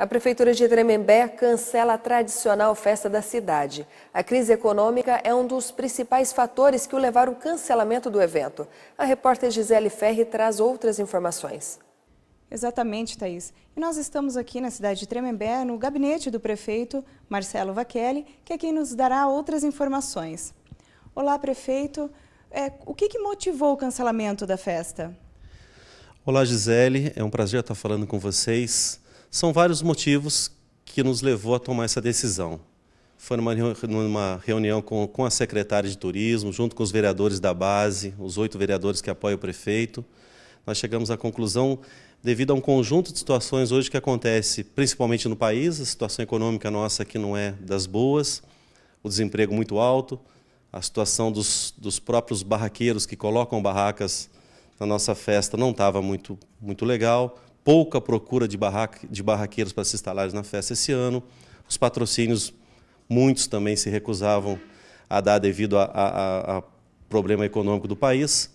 A Prefeitura de Tremembé cancela a tradicional festa da cidade. A crise econômica é um dos principais fatores que o levaram ao cancelamento do evento. A repórter Gisele Ferri traz outras informações. Exatamente, Thaís. E nós estamos aqui na cidade de Tremembé, no gabinete do prefeito Marcelo Vaquelli, que é quem nos dará outras informações. Olá, prefeito. É, o que, que motivou o cancelamento da festa? Olá, Gisele. É um prazer estar falando com vocês. São vários motivos que nos levou a tomar essa decisão. Foi numa, numa reunião com, com a secretária de turismo, junto com os vereadores da base, os oito vereadores que apoiam o prefeito. Nós chegamos à conclusão, devido a um conjunto de situações hoje que acontece, principalmente no país, a situação econômica nossa aqui não é das boas, o desemprego muito alto, a situação dos, dos próprios barraqueiros que colocam barracas na nossa festa não estava muito, muito legal pouca procura de, de barraqueiros para se instalarem na festa esse ano. Os patrocínios, muitos também se recusavam a dar devido ao problema econômico do país.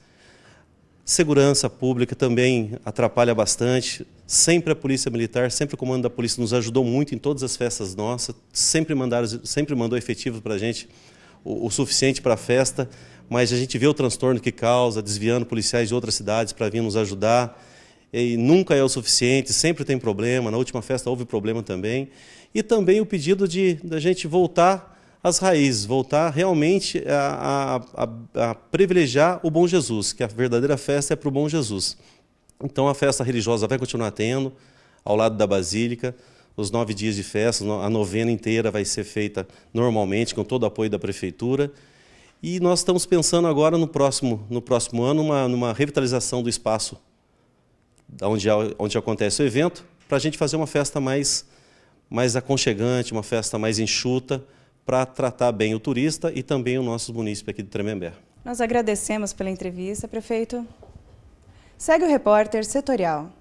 Segurança pública também atrapalha bastante. Sempre a Polícia Militar, sempre o Comando da Polícia nos ajudou muito em todas as festas nossas, sempre, mandaram, sempre mandou efetivo para a gente o, o suficiente para a festa, mas a gente vê o transtorno que causa, desviando policiais de outras cidades para vir nos ajudar e nunca é o suficiente, sempre tem problema, na última festa houve problema também. E também o pedido de da gente voltar às raízes, voltar realmente a, a, a privilegiar o bom Jesus, que a verdadeira festa é para o bom Jesus. Então a festa religiosa vai continuar tendo, ao lado da Basílica, os nove dias de festa, a novena inteira vai ser feita normalmente, com todo o apoio da Prefeitura. E nós estamos pensando agora, no próximo, no próximo ano, uma, numa revitalização do espaço onde, onde acontece o evento, para a gente fazer uma festa mais, mais aconchegante, uma festa mais enxuta, para tratar bem o turista e também o nosso município aqui de Tremembé. Nós agradecemos pela entrevista, prefeito. Segue o repórter setorial.